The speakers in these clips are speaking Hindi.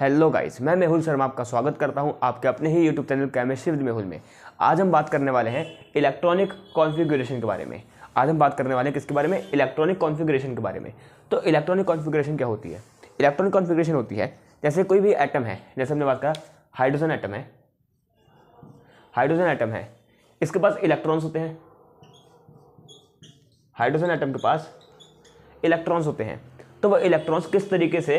हेलो गाइस मैं मेहुल शर्मा आपका स्वागत करता हूं आपके अपने ही YouTube channel chemistry with Mehul में आज हम बात करने वाले हैं इलेक्ट्रॉनिक कॉन्फ़िगरेशन के बारे में आज हम बात करने वाले हैं किसके बारे में इलेक्ट्रॉनिक कॉन्फ़िगरेशन के बारे में तो इलेक्ट्रॉनिक कॉन्फ़िगरेशन क्या होती है इलेक्ट्रॉनिक कॉन्फ़िगरेशन होती है जैसे कोई भी एटम है जैसे हमने बात कहा हाइड्रोजन आइटम है हाइड्रोजन आइटम है इसके पास इलेक्ट्रॉन्स होते हैं हाइड्रोजन आइटम के पास इलेक्ट्रॉन्स होते हैं तो वह इलेक्ट्रॉन्स किस तरीके से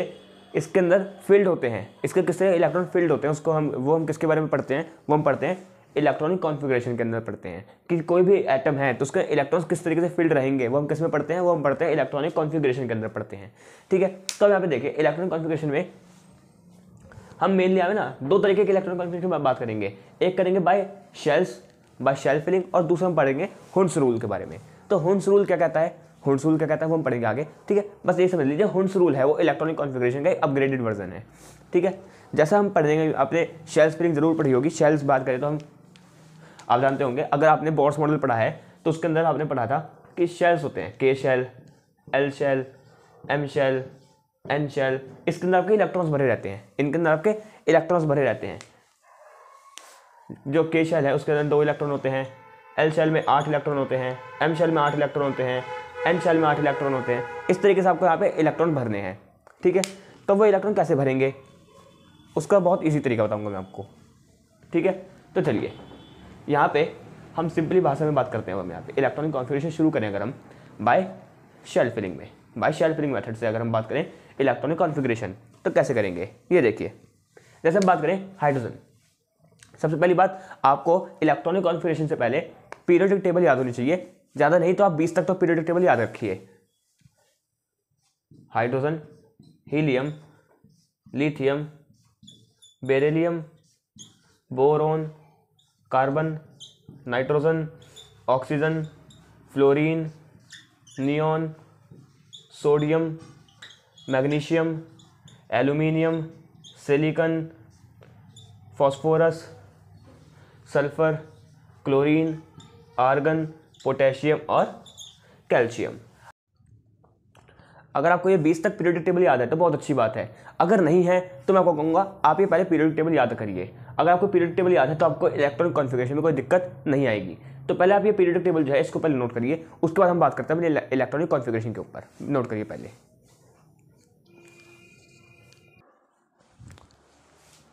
इसके अंदर फील्ड होते हैं इसके किससे इलेक्ट्रॉन फील्ड होते हैं उसको हम वो हम किसके बारे में पढ़ते हैं वो हम पढ़ते हैं इलेक्ट्रॉनिक कॉन्फ़िगरेशन के अंदर पढ़ते हैं कि कोई भी एटम है तो उसके इलेक्ट्रॉन्स किस तरीके से फील्ड रहेंगे वो हम किस में पढ़ते हैं वो हम पढ़ते हैं इलेक्ट्रॉनिक कॉन्फ़िगरेशन के अंदर पढ़ते हैं ठीक है तो यहाँ पे देखिए इलेक्ट्रॉनिक कॉन्फ़िगरेशन में हम मेनली आए ना दो तरीके के इलेक्ट्रॉनिक कॉन्फ़िगरेशन में बात करेंगे एक करेंगे by shells by shell filling और दूसरा हम पढ़ेंगे हुंस रूल के बारे में तो हुंस रूल क्या कहता है हुड्स रूल क्या कहता है वो हम पढ़ेंगे आगे ठीक है बस ये समझ लीजिए हुड्स रूल है वो इलेक्ट्रॉनिक कॉन्फ़िगरेशन का अपग्रेडेड वर्जन है ठीक है जैसा हम पढ़ेंगे आपने शेल स्प्रिंग जरूर पढ़ी होगी शेल्स बात करें तो हम आप जानते होंगे अगर आपने बॉर्स मॉडल पढ़ा है तो उसके अंदर आपने पढ़ा था कि शेल्स होते हैं K shell L shell M shell N shell इसके अंदर आपके इलेक्ट्रॉन्स भरे रहते हैं इनके अंदर आपके इलेक्ट्रॉन्स भरे रहते हैं जो के शेल है उसके अंदर दो इलेक्ट्रॉन होते हैं एल शेल में आठ इलेक्ट्रॉन होते हैं एम शेल में आठ इलेक्ट्रॉन होते हैं एन शेल में आठ इलेक्ट्रॉन होते हैं इस तरीके से आपको यहाँ पे इलेक्ट्रॉन भरने हैं ठीक है तो वो इलेक्ट्रॉन कैसे भरेंगे उसका बहुत ईजी तरीका बताऊँगा मैं आपको ठीक है तो चलिए यहाँ पे हम सिंपली भाषा में बात करते हैं हम यहाँ पे इलेक्ट्रॉनिक कॉन्फिग्रेशन शुरू करें अगर हम बाय शेल फिलिंग में बाय शेल फिलिंग मैथड से अगर हम बात करें इलेक्ट्रॉनिक कॉन्फिग्रेशन तो कैसे करेंगे ये देखिए जैसे हम बात करें हाइड्रोजन सबसे पहली बात आपको इलेक्ट्रॉनिक कॉन्फिग्रेशन से पहले पीरियोडिक टेबल याद होनी चाहिए ज़्यादा नहीं तो आप बीस तक तो पीरियड टेबल याद रखिए hydrogen helium lithium beryllium boron carbon nitrogen oxygen fluorine neon sodium magnesium aluminium silicon phosphorus sulphur chlorine argon potassium और कैल्शियम अगर आपको ये बीस तक पीरियडिक टेबल याद है तो बहुत अच्छी बात है अगर नहीं है तो मैं आपको कहूँगा आप ये पहले पीरियडिक टेबल याद करिए अगर आपको पीरियडिक टेबल याद है तो आपको इलेक्ट्रॉनिक कॉन्फ़िगरेशन में कोई दिक्कत नहीं आएगी तो पहले आप ये पीरियडिक टेबल जो है इसको पहले नोट करिए उसके बाद हम बात करते हैं इलेक्ट्रॉनिक कॉन्फ़िगरेशन के ऊपर नोट करिए पहले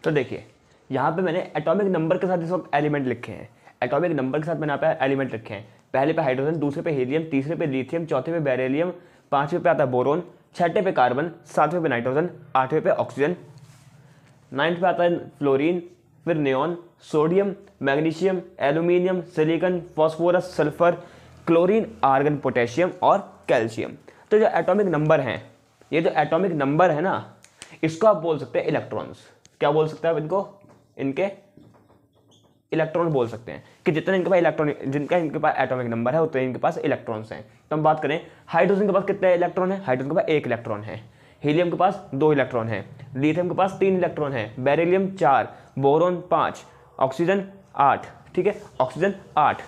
तो देखिए यहाँ पर मैंने एटोमिक नंबर के साथ इस वक्त एलिमेंट लिखे हैं एटोमिक नंबर के साथ मैंने यहाँ पर एलिमेंट लिखे हैं पहले पे हाइड्रोजन दूसरे पे हीलियम तीसरे पे लिथियम चौथे पे बेरेलियम पाँचवें पे आता है बोरोन छठे पे कार्बन सातवें पे नाइट्रोजन आठवें पे ऑक्सीजन नाइन्थ पे आता है फ्लोरिन फिर neon sodium magnesium aluminium silicon phosphorus sulphur chlorine argon potassium और कैल्शियम तो जो एटॉमिक नंबर हैं ये जो एटॉमिक नंबर है ना इसको आप बोल सकते हैं इलेक्ट्रॉन्स क्या बोल सकते हैं आप इनको इनके इलेक्ट्रॉन बोल सकते हैं कि जितने इनके पास इलेक्ट्रॉन जिनका इनके पास एटॉमिक नंबर है उतने इनके पास इलेक्ट्रॉन्स हैं तो हम बात करें हाइड्रोजन के पास कितने इलेक्ट्रॉन है हाइड्रोजन के पास एक इलेक्ट्रॉन है हीलियम के पास दो इलेक्ट्रॉन है लिथियम के पास तीन इलेक्ट्रॉन है बेरिलियम चार बोरोन पाँच ऑक्सीजन आठ ठीक है ऑक्सीजन आठ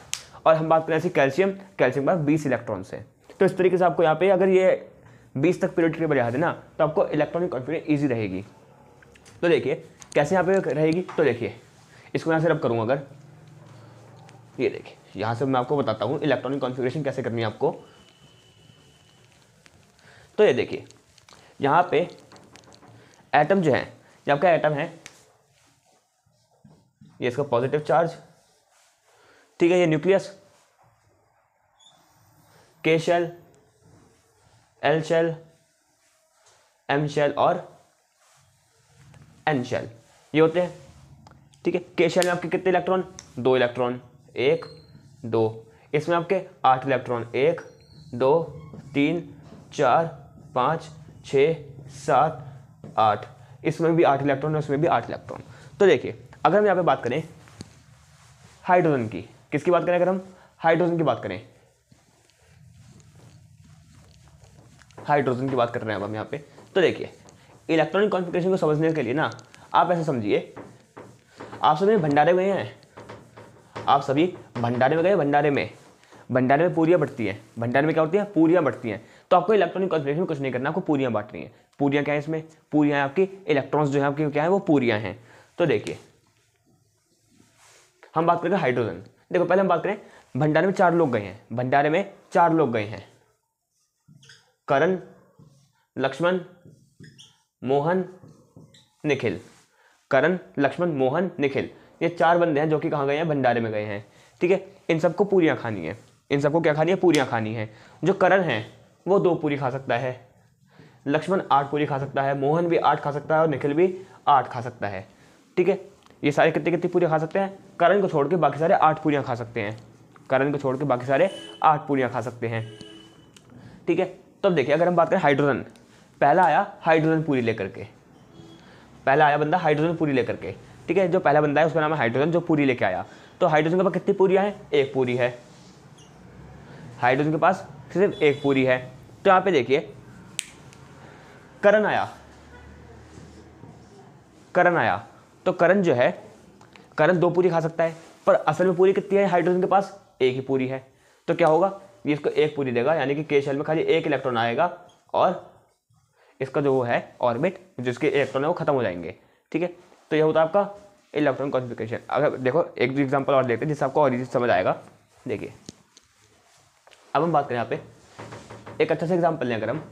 और हम बात करें ऐसे कैल्शियम कैल्शियम के पास बीस इलेक्ट्रॉन्स हैं तो इस तरीके से आपको यहाँ पे अगर ये बीस तक पीरियड के याद ना तो आपको इलेक्ट्रॉनिक कॉन्फिडेंस ईजी रहेगी तो देखिए कैसे यहाँ पे रहेगी तो देखिए इसको यहाँ से रब करूँगा अगर ये देखिए यहाँ से मैं आपको बताता हूँ इलेक्ट्रॉनिक कॉन्फ़िगरेशन कैसे करनी है आपको तो ये देखिए यहाँ पे एटम जो है ये आपका एटम है ये इसका पॉजिटिव चार्ज ठीक है ये nucleus K shell L shell M shell और एन शेल ये होते हैं ठीक है के में आपके कितने इलेक्ट्रॉन दो इलेक्ट्रॉन एक दो इसमें आपके आठ इलेक्ट्रॉन एक दो तीन चार पाँच छ सात आठ इसमें भी आठ इलेक्ट्रॉन है उसमें भी आठ इलेक्ट्रॉन तो देखिए अगर हम यहाँ पे बात करें हाइड्रोजन की किसकी बात करें अगर हम हाइड्रोजन की बात करें हाइड्रोजन की बात कर रहे हैं अब हम यहाँ पे तो देखिए इलेक्ट्रॉनिक कॉन्फ़िगरेशन को समझने के लिए ना आप ऐसे समझिए आप सभी भंडारे में हैं आप सभी भंडारे में गए भंडारे में भंडारे में पूरियाँ बढ़ती हैं भंडारे में क्या होती है पूरियाँ बढ़ती हैं तो आपको इलेक्ट्रॉनिक कैलकुलेशन में कुछ नहीं करना आपको पूरियाँ बांटनी है पूरियाँ क्या है इसमें पूरियाँ आपकी इलेक्ट्रॉन्स जो है आपकी क्या है वो पूरियाँ हैं तो देखिए हम बात करें हाइड्रोजन देखो पहले हम बात करें भंडारे में चार लोग गए हैं भंडारे में चार लोग गए हैं करण लक्ष्मण मोहन निखिल करण लक्ष्मण मोहन निखिल ये चार बंदे हैं जो कि कहाँ गए हैं भंडारे में गए हैं ठीक है इन सबको पूरियाँ खानी है इन सबको क्या खानी है पूरियाँ खानी है जो करण है वो दो पूरी खा सकता है लक्ष्मण आठ पूरी खा सकता है मोहन भी आठ खा सकता है और निखिल भी आठ खा सकता है ठीक है ये सारे कितने कितनी पूरियाँ खा सकते हैं करण को छोड़ के बाकी सारे आठ पूरियाँ खा सकते हैं करण को छोड़ के बाकी सारे आठ पूरियाँ खा सकते हैं ठीक है तो अब देखिए अगर हम बात करें हाइड्रोजन पहला आया हाइड्रोजन पूरी लेकर के पहला आया बंदा हाइड्रोजन पूरी लेकर के ठीक है जो पहला बंदा है उसका नाम है हाइड्रोजन जो पूरी लेके आया तो हाइड्रोजन के पास कितनी पूरी है एक पूरी है हाइड्रोजन के पास सिर्फ एक पूरी है तो यहाँ पे देखिए करण आया करण आया तो करण जो है करण दो पूरी खा सकता है पर असल में पूरी कितनी है हाइड्रोजन के पास एक ही पूरी है तो क्या होगा ये इसको एक पूरी देगा यानी कि के शेल में खाली एक इलेक्ट्रॉन आएगा और इसका जो वो है ऑर्बिट जिसके इलेक्ट्रॉन है वो खत्म हो जाएंगे ठीक है तो यह होता है आपका इलेक्ट्रॉन कॉन्फिकेशन अगर देखो एक दो एग्जाम्पल और देखते हैं जिससे आपको और समझ आएगा देखिए अब हम बात करें यहाँ पे एक अच्छा सा एग्जाम्पल लें अगर हम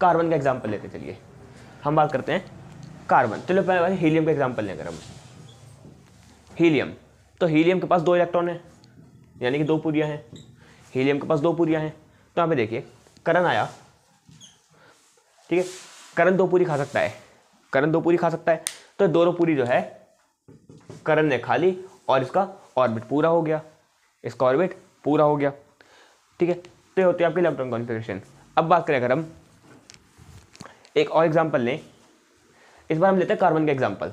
कार्बन का एग्जाम्पल लेते चलिए हम बात करते हैं कार्बन चलो पहले बात हीलियम का एग्जाम्पल लें अगर हम हीलियम तो हीलियम के पास दो इलेक्ट्रॉन हैं यानी कि दो पूरियाँ हैं हीलियम के पास दो पूरियाँ हैं तो यहाँ पे देखिए करण आया ठीक है करण दो तो पूरी खा सकता है करण दो पूरी खा सकता है तो दोनों पूरी जो है करण ने खा ली और इसका ऑर्बिट पूरा हो गया इसका ऑर्बिट पूरा हो गया ठीक है तो ये होती है आपकी इलेक्ट्रॉन कॉन्फिग्रेशन अब बात करें अगर हम एक और एग्जाम्पल लें इस बार हम लेते हैं कार्बन का एग्जाम्पल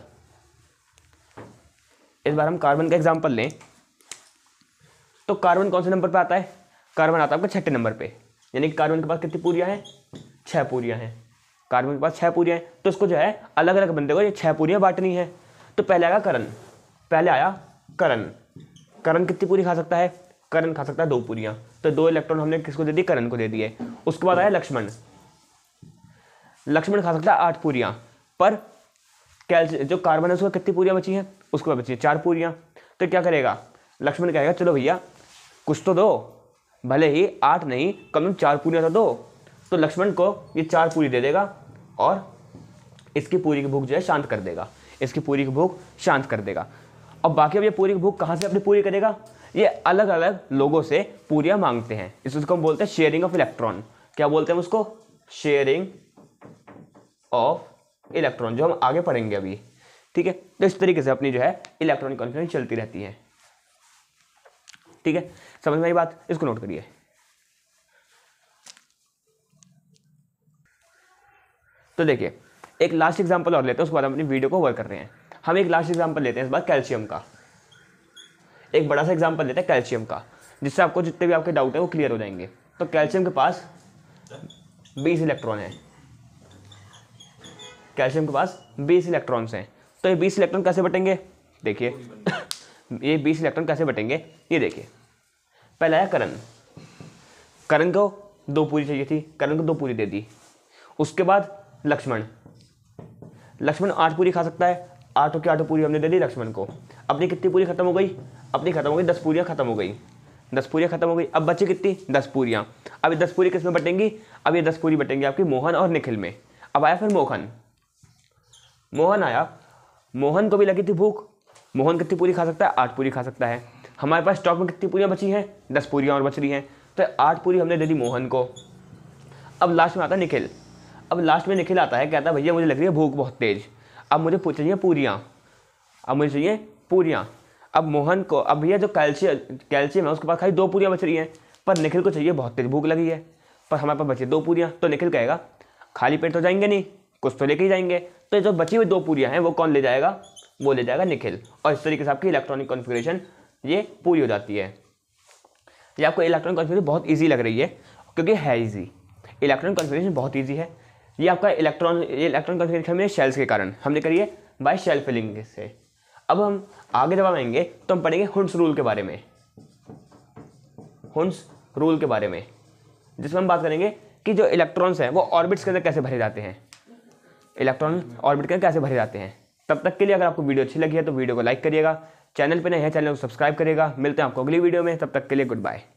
इस बार हम कार्बन का एग्जाम्पल लें तो कार्बन कौन से नंबर पर आता है कार्बन आता है आपका छठे नंबर पे यानी कि कार्बन के पास कितनी पूरियां हैं छह पूरियां हैं कार्बन के पास छह पूरियाँ हैं तो इसको जो है अलग अलग बंदे को ये छह पूरियाँ बांटनी है तो पहले आएगा करण पहले आया करण करण कितनी पूरी खा सकता है करण खा सकता है दो पूरियाँ तो दो इलेक्ट्रॉन हमने किसको दे दी करण को दे दिए उसके बाद आया लक्ष्मण लक्ष्मण खा सकता है आठ पूरियाँ पर कैल्शियम जो कार्बन है उसको कितनी पूरियां बची हैं बाद बची है चार पूरियाँ तो क्या करेगा लक्ष्मण कहेगा चलो भैया कुछ तो दो भले ही आठ नहीं कम चार पूरियाँ तो दो तो लक्ष्मण को ये चार पूरी दे देगा और इसकी पूरी की भूख जो है शांत कर देगा इसकी पूरी की भूख शांत कर देगा अब बाकी अब ये पूरी की भूख कहाँ से अपनी पूरी करेगा ये अलग अलग लोगों से पूरियाँ मांगते हैं इसको हम बोलते हैं शेयरिंग ऑफ इलेक्ट्रॉन क्या बोलते हैं उसको शेयरिंग ऑफ इलेक्ट्रॉन जो हम आगे पढ़ेंगे अभी ठीक है तो इस तरीके से अपनी जो है इलेक्ट्रॉनिक कॉन्फ्रेंस चलती रहती है ठीक है समझ में आई बात इसको नोट करिए तो देखिए एक लास्ट एग्जाम्पल और लेते हैं उसके बाद हम अपनी वीडियो को ओवर कर रहे हैं हम एक लास्ट एग्जाम्पल लेते हैं इस बार कैल्शियम का एक बड़ा सा एग्जाम्पल लेते हैं कैल्शियम का जिससे आपको जितने भी आपके डाउट है वो क्लियर हो जाएंगे तो कैल्शियम के पास बीस इलेक्ट्रॉन हैं कैल्शियम के पास बीस इलेक्ट्रॉन्स हैं तो ये बीस इलेक्ट्रॉन कैसे बटेंगे देखिए ये बीस इलेक्ट्रॉन कैसे बटेंगे ये देखिए पहला है करण करण को दो पूरी चाहिए थी करण को दो पूरी दे दी उसके बाद लक्ष्मण लक्ष्मण आठ पूरी खा सकता है आठों की आठों पूरी हमने दे दी लक्ष्मण को अपनी कितनी पूरी खत्म हो गई अपनी खत्म हो गई दस पूरियाँ खत्म हो गई दस पूरियाँ खत्म हो गई अब बची कितनी दस पूरियाँ अब ये दस पूरी किस में बटेंगी अब ये दस पूरी बटेंगी आपकी मोहन और निखिल में अब आया फिर मोहन मोहन आया मोहन को भी लगी थी भूख मोहन कितनी पूरी खा सकता है आठ पूरी खा सकता है हमारे पास स्टॉक में कितनी पूरियाँ बची हैं दस पूरियाँ और बच रही हैं तो आठ पूरी हमने दे दी मोहन को अब लास्ट में आता निखिल अब लास्ट में निखिल आता है कहता है भैया मुझे लग रही है भूख बहुत तेज़ अब मुझे चाहिए पूरियाँ अब मुझे चाहिए पूरियाँ अब मोहन को अब भैया जो कैल्शियम कैल्शियम है उसके पास खाली दो पूरियाँ बच रही हैं पर निखिल को चाहिए बहुत तेज़ भूख लगी है पर हमारे पास बचे दो पूरियाँ तो निखिल कहेगा खाली पेट तो जाएंगे नहीं कुछ तो लेके ही जाएंगे तो जो बची हुई दो पूरियाँ हैं वो कौन ले जाएगा वो ले जाएगा निखिल और इस तरीके से आपकी इलेक्ट्रॉनिक कॉन्फिग्रेशन ये पूरी हो जाती है ये आपको इलेक्ट्रॉनिक कॉन्फिग्रेशन बहुत ईजी लग रही है क्योंकि है ईजी इलेक्ट्रॉनिक कॉन्फिग्रेशन बहुत ईजी है ये आपका इलेक्ट्रॉन ये इलेक्ट्रॉन कंसनट्रेशन हमने शेल्स के कारण हमने करिए बाय शेल फिलिंग से अब हम आगे जब आएंगे तो हम पढ़ेंगे हुंस रूल के बारे में हुंस रूल के बारे में जिसमें हम बात करेंगे कि जो इलेक्ट्रॉन्स हैं वो ऑर्बिट्स के अंदर कैसे भरे जाते हैं इलेक्ट्रॉन ऑर्बिट के अंदर कैसे भरे जाते हैं तब तक के लिए अगर आपको वीडियो अच्छी लगी है तो वीडियो को लाइक करिएगा चैनल पर नए हैं चैनल को सब्सक्राइब करिएगा मिलते हैं आपको अगली वीडियो में तब तक के लिए गुड बाय